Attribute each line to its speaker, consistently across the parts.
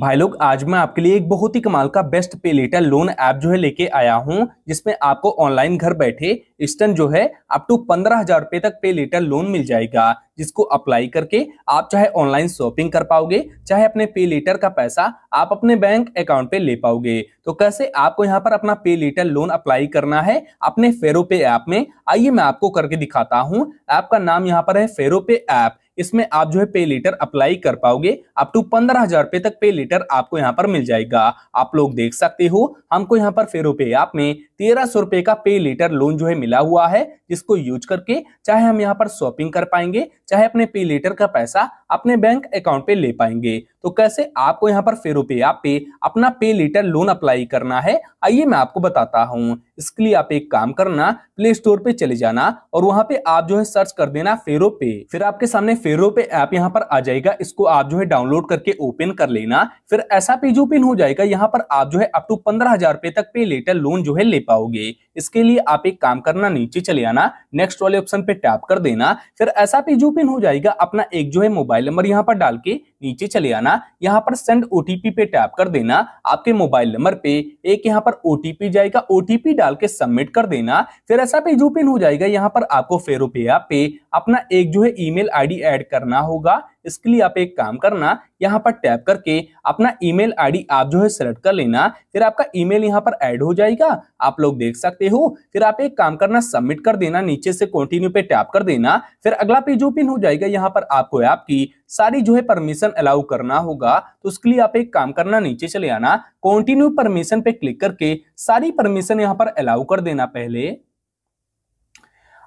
Speaker 1: भाई लोग आज मैं आपके लिए एक बहुत ही कमाल का बेस्ट पे लेटर लोन ऐप जो है लेके आया हूँ जिसमें आपको ऑनलाइन घर बैठे इंस्टेंट जो है अप टू पंद्रह हजार रुपए तक पे लेटर लोन मिल जाएगा जिसको अप्लाई करके आप चाहे ऑनलाइन शॉपिंग कर पाओगे चाहे अपने पे लेटर का पैसा आप अपने बैंक अकाउंट पे ले पाओगे तो कैसे आपको यहाँ पर अपना पे लेटर लोन अप्लाई करना है अपने फेरोपे ऐप में आइए मैं आपको करके दिखाता हूँ ऐप का नाम यहाँ पर है फेरोपे ऐप इसमें आप जो है पे लीटर अप्लाई कर पाओगे अप टू पंद्रह हजार रुपए तक पे लीटर आपको यहाँ पर मिल जाएगा आप लोग देख सकते हो हमको यहाँ पर फेरो पे ऐप में तेरह सौ रुपए का पे लीटर लोन जो है मिला हुआ है जिसको यूज करके चाहे हम यहाँ पर शॉपिंग कर पाएंगे चाहे अपने पे लीटर का पैसा अपने बैंक अकाउंट पे ले पाएंगे तो कैसे आपको यहाँ पर फेरो पे ऐप पे अपना पे लीटर लोन अप्लाई करना है आइए मैं आपको बताता हूँ इसके लिए आप एक काम करना प्ले स्टोर पे चले जाना और वहां पे आप जो है सर्च कर देना फेरो पे फिर आपके सामने फेरो पे ऐप यहाँ पर आ जाएगा इसको आप जो है डाउनलोड करके ओपन कर लेना फिर ऐसा पेज ओपन हो जाएगा यहाँ पर आप जो है अप टू पंद्रह हजार रुपए तक पे लेटर लोन जो है ले पाओगे इसके लिए आप एक काम करना नीचे चले आना नेक्स्ट वाले ऑप्शन पे टैप कर देना फिर ऐसा पे जो पिन हो जाएगा अपना एक जो है मोबाइल नंबर यहाँ पर डाल के नीचे चले आना यहाँ पर सेंड ओटीपी पे टैप कर देना आपके मोबाइल नंबर पे एक यहाँ पर ओटीपी जाएगा ओटीपी डाल के सबमिट कर देना फिर ऐसा पे जो पिन हो जाएगा यहाँ पर आपको फेरोपे पे अपना एक जो है ईमेल आईडी ऐड करना होगा इसके लिए आप एक काम करना यहाँ पर टैप करके अपना ईमेल आईडी आप जो है सेलेक्ट कर लेना फिर आपका ईमेल यहाँ पर ऐड हो जाएगा आप लोग देख सकते हो फिर आप एक काम करना सबमिट कर देना नीचे से कंटिन्यू पे टैप कर देना फिर अगला पेज ओपन हो जाएगा यहाँ पर आपको आपकी सारी जो है परमिशन अलाउ करना होगा तो उसके लिए आप एक काम करना नीचे चले आना कॉन्टिन्यू परमिशन पे क्लिक करके सारी परमिशन यहाँ पर अलाउ कर देना पहले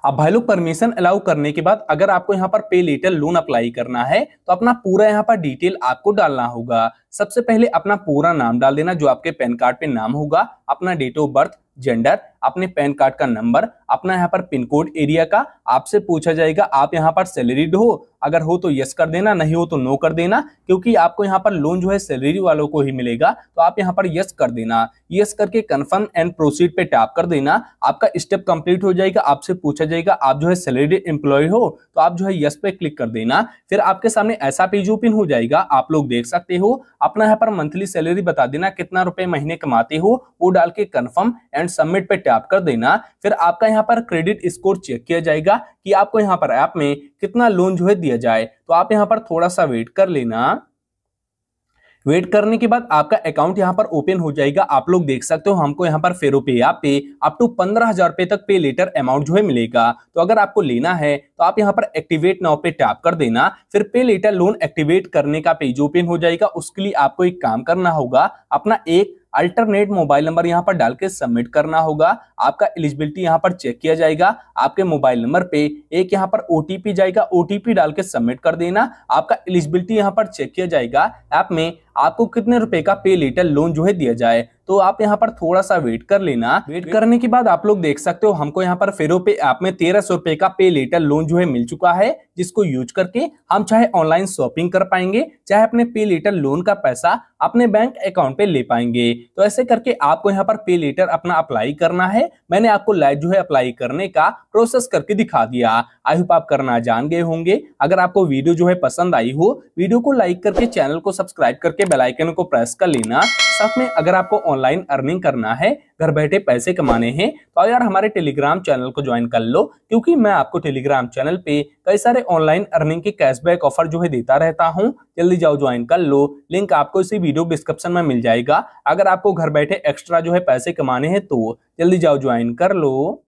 Speaker 1: अब भाई लोग परमिशन अलाउ करने के बाद अगर आपको यहाँ पर पे लेटर लोन अप्लाई करना है तो अपना पूरा यहाँ पर डिटेल आपको डालना होगा सबसे पहले अपना पूरा नाम डाल देना जो आपके पैन कार्ड पे नाम होगा अपना डेट ऑफ बर्थ जेंडर अपने पैन कार्ड का नंबर अपना यहाँ पर पिन कोड एरिया का आपसे पूछा जाएगा आप यहाँ पर सैलरीड हो अगर हो तो यस कर देना नहीं हो तो नो कर देना क्योंकि आपको यहाँ पर लोन जो है सैलरी वालों को ही मिलेगा तो आप यहाँ पर यस कर देना यस करके कंफर्म एंड प्रोसीड पे टैप कर देना आपका स्टेप कंप्लीट हो जाएगा आपसे पूछा जाएगा आप जो है सैलरी एम्प्लॉय हो तो आप जो है यस पे क्लिक कर देना फिर आपके सामने ऐसा पेज ओपन हो जाएगा आप लोग देख सकते हो अपना यहाँ पर मंथली सैलरी बता देना कितना रुपए महीने कमाते हो वो डाल के कन्फर्म एंड सबमिट पे टैप टैप कर देना फिर आपका यहाँ पर क्रेडिट स्कोर चेक किया जाएगा कि आपको यहाँ पर ऐप में कितना लोन जो है दिया जाए तो आप यहाँ पर थोड़ा सा वेट कर लेना वेट करने के बाद आपका अकाउंट यहां पर ओपन हो जाएगा आप लोग देख सकते हो हमको यहां पर फेरो पे या पे अप टू पंद्रह हजार रुपए तक पे लेटर अमाउंट जो है मिलेगा तो अगर आपको लेना है तो आप यहां पर एक्टिवेट नाउ पे टैप कर देना फिर पे लेटर लोन एक्टिवेट करने का पेज ओपन हो जाएगा उसके लिए आपको एक काम करना होगा अपना एक अल्टरनेट मोबाइल नंबर यहाँ पर डाल के सबमिट करना होगा आपका एलिजिबिलिटी यहाँ पर चेक किया जाएगा आपके मोबाइल नंबर पे एक यहाँ पर ओटीपी जाएगा ओटीपी डाल के सबमिट कर देना आपका एलिजिबिलिटी यहाँ पर चेक किया जाएगा ऐप में आपको कितने रुपए का पे लीटर लोन जो है दिया जाए तो आप यहाँ पर थोड़ा सा वेट कर लेना वेट करने के बाद आप लोग देख सकते हो हमको यहाँ पर फेरो पे ऐप में तेरह सौ रुपए का पे लेटर लोन जो है मिल चुका है जिसको यूज करके हम चाहे ऑनलाइन शॉपिंग कर पाएंगे चाहे अपने पे लेटर लोन का पैसा अपने बैंक अकाउंट पे ले पाएंगे तो ऐसे करके आपको यहाँ पर पे लेटर अपना अप्लाई करना है मैंने आपको लाइव जो है अप्लाई करने का प्रोसेस करके दिखा दिया आई होप आप करना जान गए होंगे अगर आपको वीडियो जो है पसंद आई हो वीडियो को लाइक करके चैनल को सब्सक्राइब करके करके बेलाइकन को प्रेस कर लेना साथ में अगर आपको ऑनलाइन अर्निंग करना है घर बैठे पैसे कमाने हैं तो यार हमारे टेलीग्राम चैनल को ज्वाइन कर लो क्योंकि मैं आपको टेलीग्राम चैनल पे कई सारे ऑनलाइन अर्निंग के कैशबैक ऑफर जो है देता रहता हूँ जल्दी जाओ ज्वाइन कर लो लिंक आपको इसी वीडियो डिस्क्रिप्शन में मिल जाएगा अगर आपको घर बैठे एक्स्ट्रा जो है पैसे कमाने हैं तो जल्दी जाओ ज्वाइन कर लो